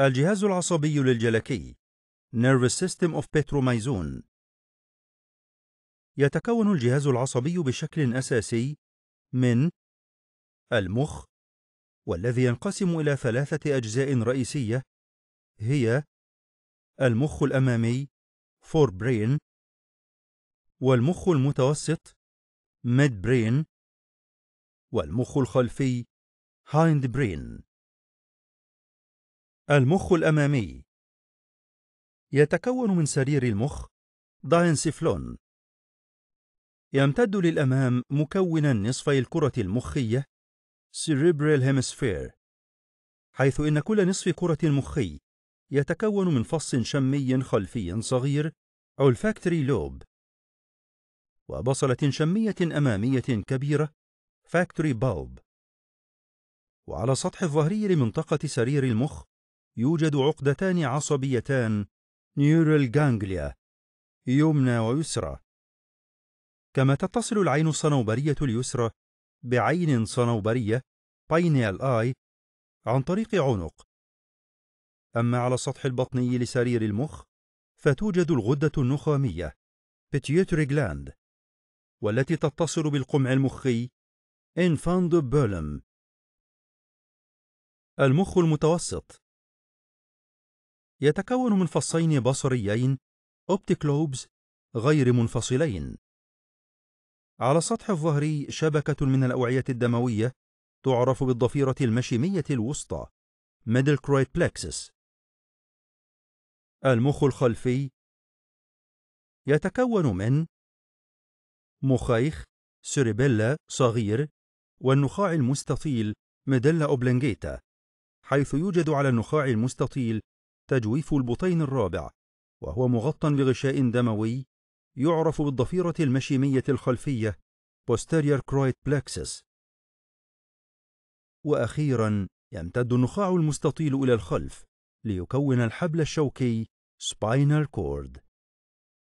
الجهاز العصبي للجلكي Nervous System of Petromyzone يتكون الجهاز العصبي بشكل أساسي من المخ والذي ينقسم إلى ثلاثة أجزاء رئيسية هي المخ الأمامي forebrain والمخ المتوسط midbrain والمخ الخلفي hindbrain المخ الأمامي يتكون من سرير المخ داينسيفلون يمتد للأمام مكونا نصفي الكرة المخية cerebral hemisphere حيث إن كل نصف كرة مخي يتكون من فص شمي خلفي صغير أولفاكتري لوب وبصلة شمية أمامية كبيرة factory bulb وعلى السطح الظهري لمنطقة سرير المخ يوجد عقدتان عصبيتان نيورال جانجليا يمنى ويسرى كما تتصل العين الصنوبرية اليسرى بعين صنوبرية باينيال آي عن طريق عنق أما على السطح البطني لسرير المخ فتوجد الغدة النخامية بيتيوتري جلاند والتي تتصل بالقمع المخي بولم المخ المتوسط يتكون من فصين بصريين أوبتيكلوبز غير منفصلين على السطح الظهري شبكة من الأوعية الدموية تعرف بالضفيرة المشيمية الوسطى ميدل كرويد plexus). المخ الخلفي يتكون من مخيخ سيريبيلا صغير والنخاع المستطيل ميديلا أوبلنجيتا حيث يوجد على النخاع المستطيل تجويف البطين الرابع وهو مغطى بغشاء دموي يعرف بالضفيرة المشيمية الخلفية posterior choroid plexus وأخيرا يمتد النخاع المستطيل إلى الخلف ليكون الحبل الشوكي spinal cord